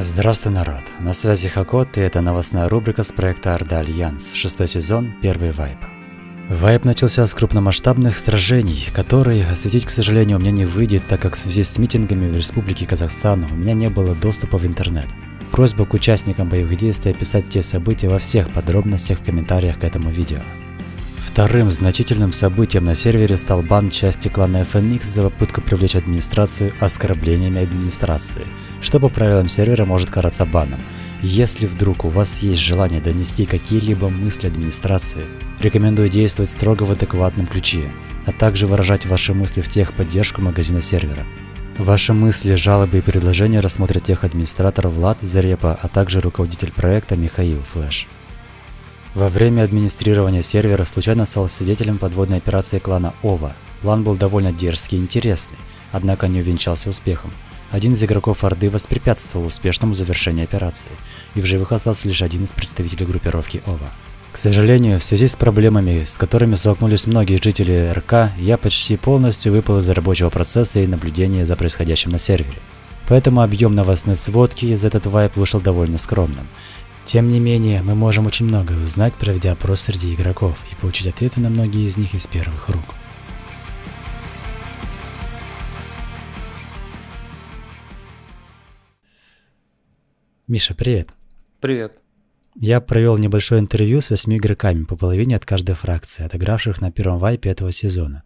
Здравствуй, народ! На связи Хакот, и это новостная рубрика с проекта Орда Альянс, шестой сезон, первый вайп. Вайп начался с крупномасштабных сражений, которые осветить, к сожалению, у меня не выйдет, так как в связи с митингами в Республике Казахстан у меня не было доступа в интернет. Просьба к участникам боевых действий описать те события во всех подробностях в комментариях к этому видео. Вторым значительным событием на сервере стал бан части клана FNX за попытку привлечь администрацию оскорблениями администрации, что по правилам сервера может караться баном. Если вдруг у вас есть желание донести какие-либо мысли администрации, рекомендую действовать строго в адекватном ключе, а также выражать ваши мысли в техподдержку магазина сервера. Ваши мысли, жалобы и предложения рассмотрят тех администратор Влад Зарепа, а также руководитель проекта Михаил Флэш. Во время администрирования сервера случайно стал свидетелем подводной операции клана Ова. План был довольно дерзкий и интересный, однако не увенчался успехом. Один из игроков Орды воспрепятствовал успешному завершению операции, и в живых остался лишь один из представителей группировки Ова. К сожалению, в связи с проблемами, с которыми столкнулись многие жители РК, я почти полностью выпал из рабочего процесса и наблюдения за происходящим на сервере. Поэтому объем новостной сводки из этот вайп вышел довольно скромным. Тем не менее, мы можем очень многое узнать, проведя опрос среди игроков и получить ответы на многие из них из первых рук. Миша, привет. Привет. Я провел небольшое интервью с восьми игроками по половине от каждой фракции, отыгравших на первом вайпе этого сезона.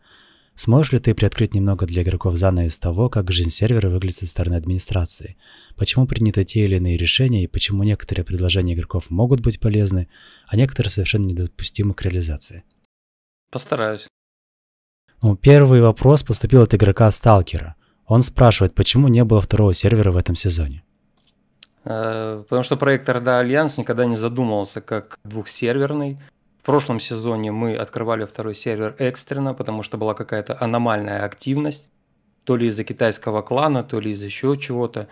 Сможешь ли ты приоткрыть немного для игроков занавес того, как жизнь сервера выглядит со стороны администрации? Почему приняты те или иные решения и почему некоторые предложения игроков могут быть полезны, а некоторые совершенно недопустимы к реализации? Постараюсь. Ну, первый вопрос поступил от игрока Сталкера. Он спрашивает, почему не было второго сервера в этом сезоне? Э, потому что проект Орда Альянс никогда не задумывался как двухсерверный. В прошлом сезоне мы открывали второй сервер экстренно, потому что была какая-то аномальная активность, то ли из-за китайского клана, то ли из за еще чего-то.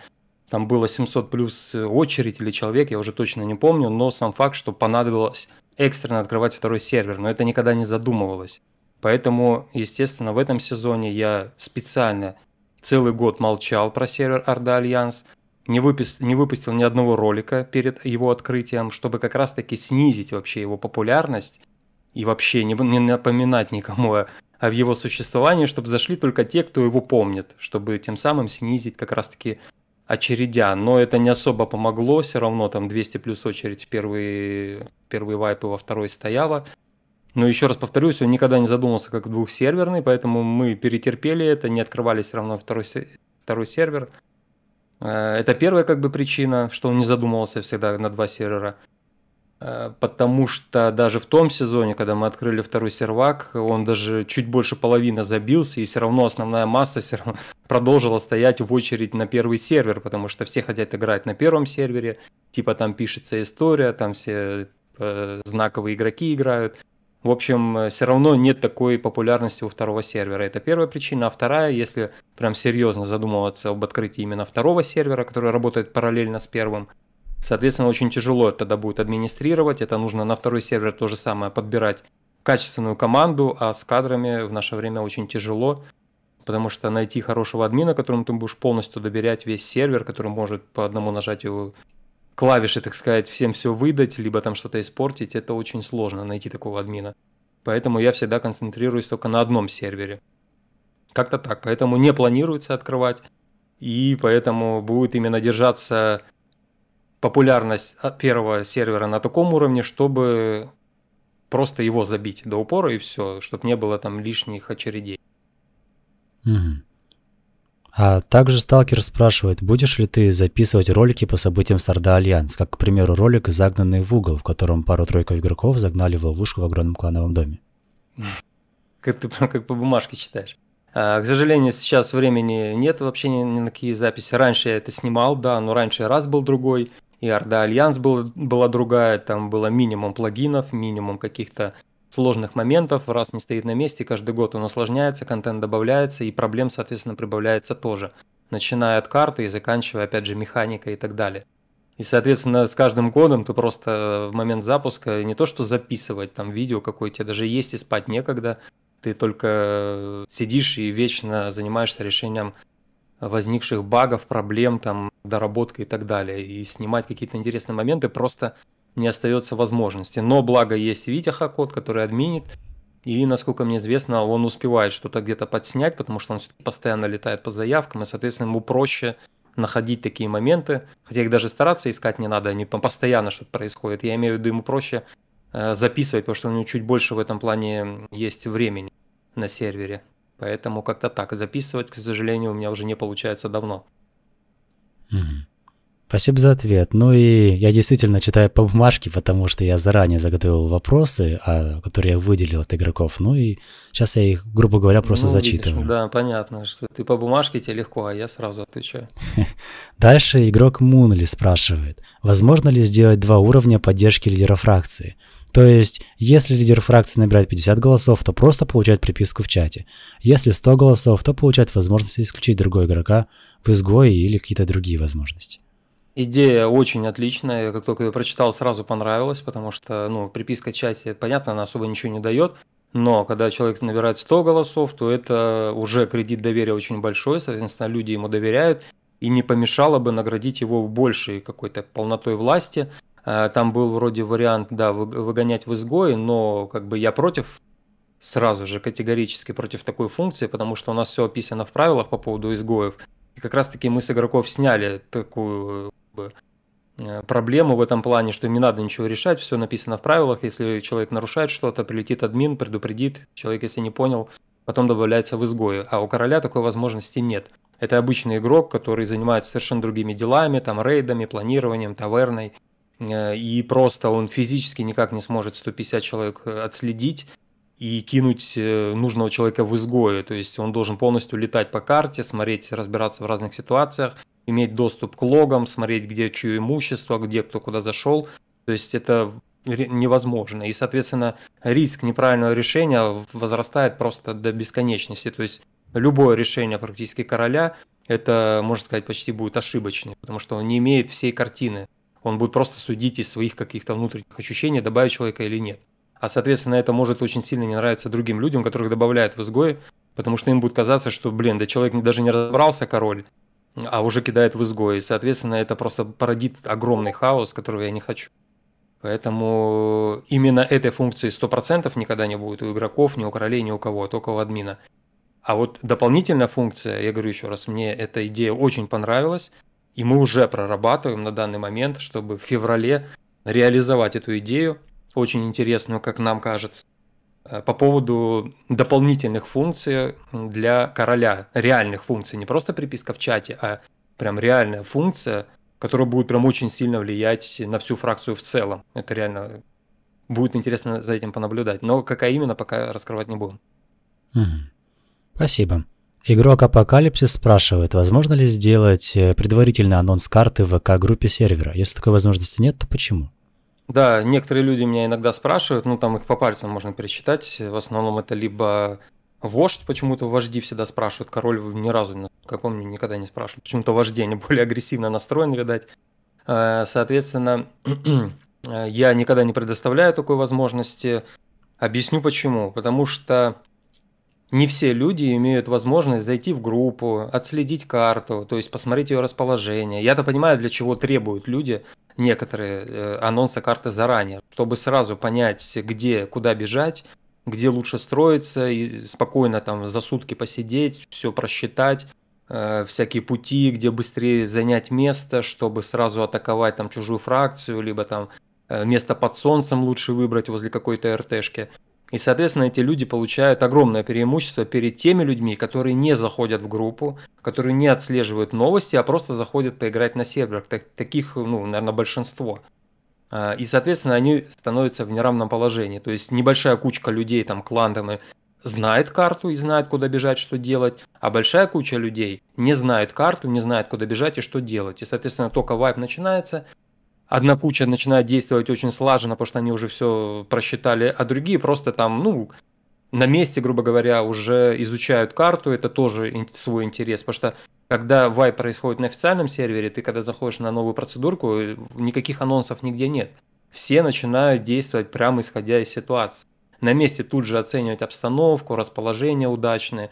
Там было 700 плюс очередь или человек, я уже точно не помню, но сам факт, что понадобилось экстренно открывать второй сервер, но это никогда не задумывалось. Поэтому, естественно, в этом сезоне я специально целый год молчал про сервер Орда Альянс – не, выпис, не выпустил ни одного ролика перед его открытием, чтобы как раз-таки снизить вообще его популярность и вообще не, не напоминать никому о, его существовании, чтобы зашли только те, кто его помнит, чтобы тем самым снизить как раз-таки очередя. Но это не особо помогло, все равно там 200 плюс очередь в первый первый вайп и во второй стояла. Но еще раз повторюсь, он никогда не задумался как двухсерверный, поэтому мы перетерпели это, не открывали все равно второй, второй сервер – Э, это первая как бы причина, что он не задумывался всегда на два сервера. Э, потому что даже в том сезоне, когда мы открыли второй сервак, он даже чуть больше половины забился, и все равно основная масса все равно продолжила стоять в очередь на первый сервер, потому что все хотят играть на первом сервере, типа там пишется история, там все э, знаковые игроки играют. В общем, э, все равно нет такой популярности у второго сервера. Это первая причина. А вторая, если прям серьезно задумываться об открытии именно второго сервера, который работает параллельно с первым, соответственно, очень тяжело тогда будет администрировать. Это нужно на второй сервер то же самое подбирать качественную команду, а с кадрами в наше время очень тяжело, потому что найти хорошего админа, которому ты будешь полностью доверять весь сервер, который может по одному нажатию клавиши, так сказать, всем все выдать, либо там что-то испортить, это очень сложно найти такого админа. Поэтому я всегда концентрируюсь только на одном сервере. Как-то так. Поэтому не планируется открывать. И поэтому будет именно держаться популярность а, первого сервера на таком уровне, чтобы просто его забить до упора и все, чтобы не было там лишних очередей. Mm-hmm. А также сталкер спрашивает, будешь ли ты записывать ролики по событиям Сарда Альянс, как, к примеру, ролик «Загнанный в угол», в котором пару-тройку игроков загнали в ловушку в огромном клановом доме. Как ты прям как по бумажке читаешь. А, к сожалению, сейчас времени нет вообще ни, ни на какие записи. Раньше я это снимал, да, но раньше раз был другой, и Орда Альянс был, была другая, там было минимум плагинов, минимум каких-то сложных моментов, раз не стоит на месте, каждый год он усложняется, контент добавляется, и проблем, соответственно, прибавляется тоже, начиная от карты и заканчивая, опять же, механикой и так далее. И, соответственно, с каждым годом ты просто э, в момент запуска не то что записывать там видео какое то даже есть и спать некогда, ты только э, сидишь и вечно занимаешься решением возникших багов, проблем, там, доработкой и так далее. И снимать какие-то интересные моменты просто не остается возможности. Но благо есть Витя Хакот, который админит, и, насколько мне известно, он успевает что-то где-то подснять, потому что он постоянно летает по заявкам, и, соответственно, ему проще находить такие моменты, хотя их даже стараться искать не надо, они постоянно что-то происходит. Я имею в виду, ему проще э, записывать, потому что у него чуть больше в этом плане есть времени на сервере. Поэтому как-то так. Записывать, к сожалению, у меня уже не получается давно. Mm-hmm. Спасибо за ответ. Ну и я действительно читаю по бумажке, потому что я заранее заготовил вопросы, а, которые я выделил от игроков. Ну и сейчас я их, грубо говоря, просто ну, зачитываю. Видишь, да, понятно, что ты по бумажке, тебе легко, а я сразу отвечаю. Дальше игрок Мунли спрашивает, возможно ли сделать два уровня поддержки лидера фракции? То есть, если лидер фракции набирает 50 голосов, то просто получает приписку в чате. Если 100 голосов, то получает возможность исключить другого игрока в изгое или какие-то другие возможности. Идея очень отличная. как только я прочитал, сразу понравилась, потому что, ну, приписка чате, понятно, она особо ничего не дает. Но когда человек набирает 100 голосов, то это уже кредит доверия очень большой, соответственно, люди ему доверяют, и не помешало бы наградить его большей какой-то полнотой власти. А, там был вроде вариант, да, выгонять в изгои, но как бы я против сразу же категорически против такой функции, потому что у нас все описано в правилах по поводу изгоев. И как раз-таки мы с игроков сняли такую бы э, проблему в этом плане, что не надо ничего решать, все написано в правилах, если человек нарушает что-то, прилетит админ, предупредит, человек, если не понял, потом добавляется в изгое, а у короля такой возможности нет. Это обычный игрок, который занимается совершенно другими делами, там рейдами, планированием, таверной, э, и просто он физически никак не сможет 150 человек э, отследить, и кинуть нужного человека в изгое. То есть он должен полностью летать по карте, смотреть, разбираться в разных ситуациях, иметь доступ к логам, смотреть, где чье имущество, где кто куда зашел. То есть это невозможно. И, соответственно, риск неправильного решения возрастает просто до бесконечности. То есть любое решение практически короля, это, можно сказать, почти будет ошибочное, потому что он не имеет всей картины. Он будет просто судить из своих каких-то внутренних ощущений, добавить человека или нет. А, соответственно, это может очень сильно не нравиться другим людям, которых добавляют в изгои, потому что им будет казаться, что, блин, да человек даже не разобрался, король, а уже кидает в изгой. И, соответственно, это просто породит огромный хаос, которого я не хочу. Поэтому именно этой функции 100% никогда не будет у игроков, ни у королей, ни у кого, только у админа. А вот дополнительная функция, я говорю еще раз, мне эта идея очень понравилась, и мы уже прорабатываем на данный момент, чтобы в феврале реализовать эту идею, очень интересную, как нам кажется. Э, по поводу дополнительных функций для короля, реальных функций, не просто приписка в чате, а прям реальная функция, которая будет прям очень сильно влиять на всю фракцию в целом. Это реально будет интересно за этим понаблюдать. Но какая именно, пока раскрывать не буду. Mm. Спасибо. Игрок Апокалипсис спрашивает, возможно ли сделать э, предварительный анонс карты в ВК-группе сервера? Если такой возможности нет, то почему? Да, некоторые люди меня иногда спрашивают, ну там их по пальцам можно пересчитать. В основном это либо вождь, почему-то вожди всегда спрашивают, король ни разу, как помню, никогда не спрашивают. Почему-то вожди, они более агрессивно настроены, видать. Э, соответственно, э, я никогда не предоставляю такой возможности. Объясню почему. Потому что не все люди имеют возможность зайти в группу, отследить карту, то есть посмотреть ее расположение. Я-то понимаю, для чего требуют люди некоторые э, анонсы карты заранее, чтобы сразу понять, где, куда бежать, где лучше строиться, и спокойно там за сутки посидеть, все просчитать, э, всякие пути, где быстрее занять место, чтобы сразу атаковать там чужую фракцию, либо там э, место под солнцем лучше выбрать возле какой-то РТшки. И, соответственно, эти люди получают огромное преимущество перед теми людьми, которые не заходят в группу, которые не отслеживают новости, а просто заходят поиграть на серверах. Так, таких, ну, наверное, большинство. А, и, соответственно, они становятся в неравном положении. То есть небольшая кучка людей, там, клан там, знает карту и знает, куда бежать, что делать, а большая куча людей не знает карту, не знает, куда бежать и что делать. И, соответственно, только вайп начинается – одна куча начинает действовать очень слаженно, потому что они уже все просчитали, а другие просто там, ну, на месте, грубо говоря, уже изучают карту, это тоже свой интерес, потому что когда вай происходит на официальном сервере, ты когда заходишь на новую процедурку, никаких анонсов нигде нет. Все начинают действовать прямо исходя из ситуации. На месте тут же оценивать обстановку, расположение удачное,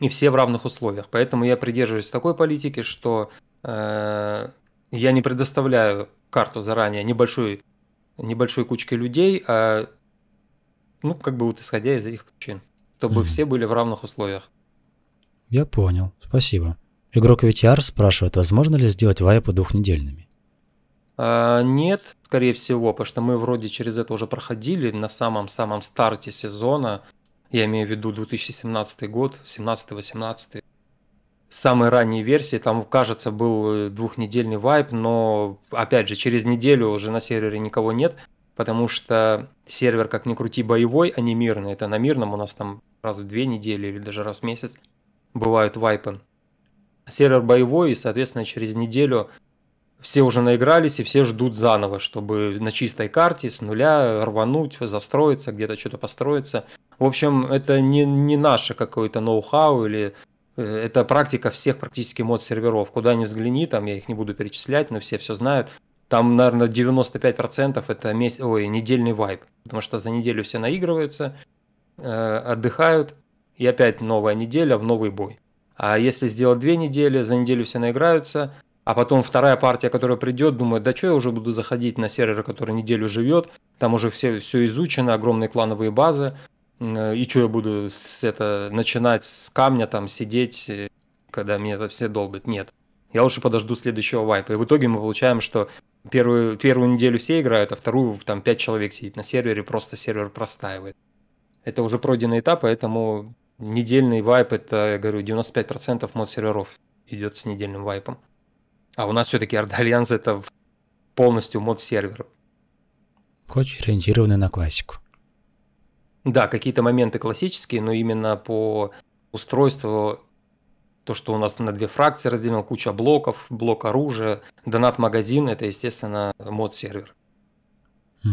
и все в равных условиях. Поэтому я придерживаюсь такой политики, что э, я не предоставляю карту заранее небольшой, небольшой кучке людей, а ну, как бы вот исходя из этих причин, чтобы mm-hmm. все были в равных условиях. Я понял, спасибо. Игрок VTR спрашивает, возможно ли сделать вайпы двухнедельными? А, нет, скорее всего, потому что мы вроде через это уже проходили на самом-самом старте сезона. Я имею в виду 2017 год, 17-18 самой ранней версии, там, кажется, был э, двухнедельный вайп, но, опять же, через неделю уже на сервере никого нет, потому что сервер, как ни крути, боевой, а не мирный. Это на мирном у нас там раз в две недели или даже раз в месяц бывают вайпы. Сервер боевой, и, соответственно, через неделю все уже наигрались, и все ждут заново, чтобы на чистой карте с нуля рвануть, застроиться, где-то что-то построиться. В общем, это не, не наше какое-то ноу-хау или Э, это практика всех практически мод-серверов. Куда ни взгляни, там я их не буду перечислять, но все все знают. Там, наверное, 95% это месяц, ой, недельный вайп, потому что за неделю все наигрываются, э, отдыхают, и опять новая неделя в новый бой. А если сделать две недели, за неделю все наиграются, а потом вторая партия, которая придет, думает, да что я уже буду заходить на сервер, который неделю живет, там уже все, все изучено, огромные клановые базы, Э, и что я буду с это начинать с камня там сидеть, э, когда меня это все долбит? Нет. Я лучше подожду следующего вайпа. И в итоге мы получаем, что первую, первую неделю все играют, а вторую там пять человек сидит на сервере, просто сервер простаивает. Это уже пройденный этап, поэтому недельный вайп, это, я говорю, 95% мод-серверов идет с недельным вайпом. А у нас все-таки Арда Альянс это полностью мод-сервер. Хочешь ориентированный на классику. Да, какие-то моменты классические, но именно по устройству то, что у нас на две фракции разделено, куча блоков, блок оружия, донат-магазин, это, естественно, мод-сервер. Mm.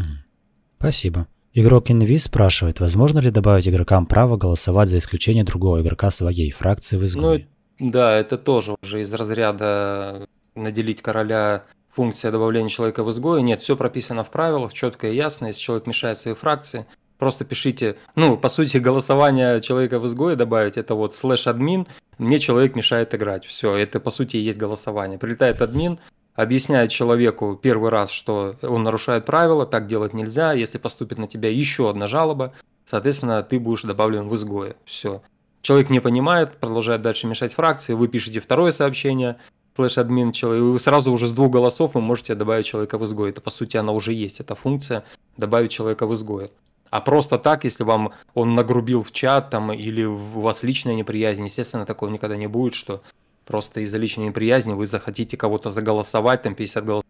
Спасибо. Игрок Инви спрашивает, возможно ли добавить игрокам право голосовать за исключение другого игрока своей фракции в изгое? Ну, да, это тоже уже из разряда наделить короля функция добавления человека в изгое. Нет, все прописано в правилах, четко и ясно. Если человек мешает своей фракции, Просто пишите, ну, по сути, голосование человека в изгое добавить, это вот слэш-админ, мне человек мешает играть. Все, это, по сути, и есть голосование. Прилетает админ, объясняет человеку первый раз, что он нарушает правила, так делать нельзя, если поступит на тебя еще одна жалоба, соответственно, ты будешь добавлен в изгое. Все. Человек не понимает, продолжает дальше мешать фракции, вы пишете второе сообщение, слэш-админ, вы сразу уже с двух голосов вы можете добавить человека в изгой. Это, по сути, она уже есть, эта функция, добавить человека в изгое. А просто так, если вам он нагрубил в чат там или у вас личная неприязнь, естественно, такого никогда не будет, что просто из-за личной неприязни вы захотите кого-то заголосовать, там 50 голосов.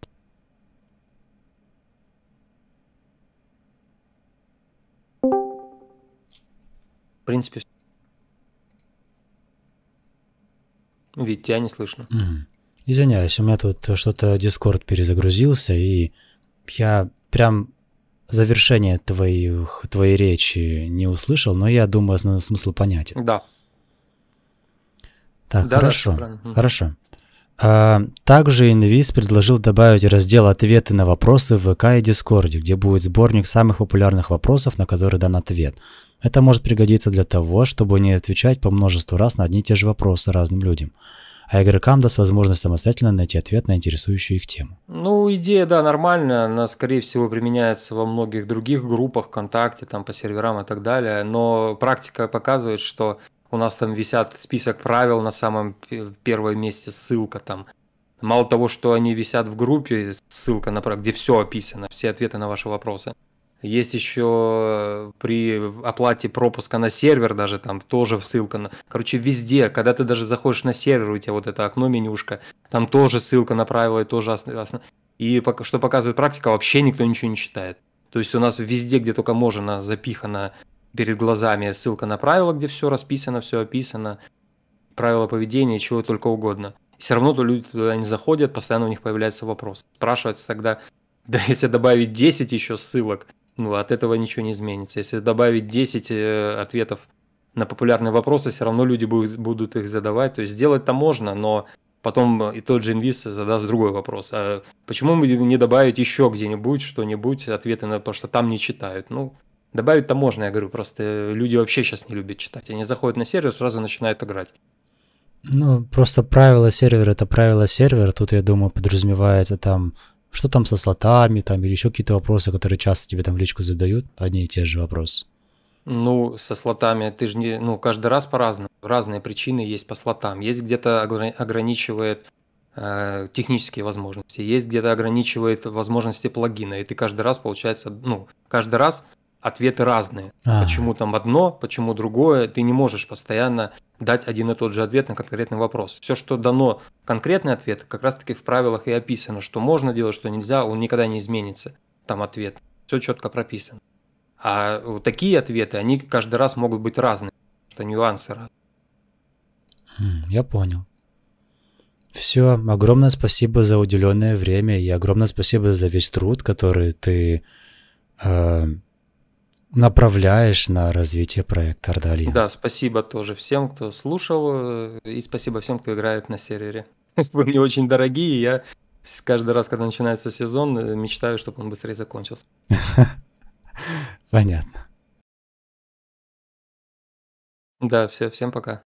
В принципе, Ведь тебя не слышно. Mm. Извиняюсь, у меня тут что-то Discord перезагрузился, и я прям завершение твоих, твоей речи не услышал, но я думаю, основной смысл понятен. Да. Так, да, хорошо, да, хорошо. А, также Инвиз предложил добавить раздел «Ответы на вопросы» в ВК и Дискорде, где будет сборник самых популярных вопросов, на которые дан ответ. Это может пригодиться для того, чтобы не отвечать по множеству раз на одни и те же вопросы разным людям а игрокам даст возможность самостоятельно найти ответ на интересующую их тему. Ну, идея, да, нормальная, она, скорее всего, применяется во многих других группах, ВКонтакте, там, по серверам и так далее, но практика показывает, что у нас там висят список правил на самом первом месте, ссылка там. Мало того, что они висят в группе, ссылка, на, где все описано, все ответы на ваши вопросы – есть еще э, при оплате пропуска на сервер даже там тоже ссылка. На... Короче, везде, когда ты даже заходишь на сервер, у тебя вот это окно менюшка, там тоже ссылка на правила и тоже основ... И что показывает практика, вообще никто ничего не читает. То есть у нас везде, где только можно, запихано перед глазами ссылка на правила, где все расписано, все описано, правила поведения, чего только угодно. И все равно то люди туда не заходят, постоянно у них появляется вопрос. Спрашивается тогда, да если добавить 10 еще ссылок, ну, от этого ничего не изменится. Если добавить 10 э, ответов на популярные вопросы, все равно люди будут, будут их задавать. То есть сделать-то можно, но потом э, и тот же инвиз задаст другой вопрос. А почему бы не добавить еще где-нибудь что-нибудь, ответы на потому что там не читают? Ну, добавить-то можно, я говорю, просто люди вообще сейчас не любят читать. Они заходят на сервер, сразу начинают играть. Ну, просто правило сервера – это правило сервера. Тут, я думаю, подразумевается там что там со слотами, там, или еще какие-то вопросы, которые часто тебе там в личку задают, одни и те же вопросы? Ну, со слотами ты же не, ну, каждый раз по-разному. Разные причины есть по слотам. Есть где-то ограничивает э, технические возможности, есть где-то ограничивает возможности плагина, и ты каждый раз, получается, ну, каждый раз ответы разные. А-а-а. Почему там одно, почему другое. Ты не можешь постоянно дать один и тот же ответ на конкретный вопрос. Все, что дано конкретный ответ, как раз-таки в правилах и описано, что можно делать, что нельзя, он никогда не изменится. Там ответ. Все четко прописано. А вот такие ответы, они каждый раз могут быть разные, что нюансы разные. Хм, я понял. Все, огромное спасибо за уделенное время и огромное спасибо за весь труд, который ты а, направляешь на развитие проекта Орда Да, спасибо тоже всем, кто слушал, э, и спасибо всем, кто играет на сервере. Вы мне очень дорогие, я каждый раз, когда начинается сезон, э, мечтаю, чтобы он быстрее закончился. Понятно. Да, все, всем пока.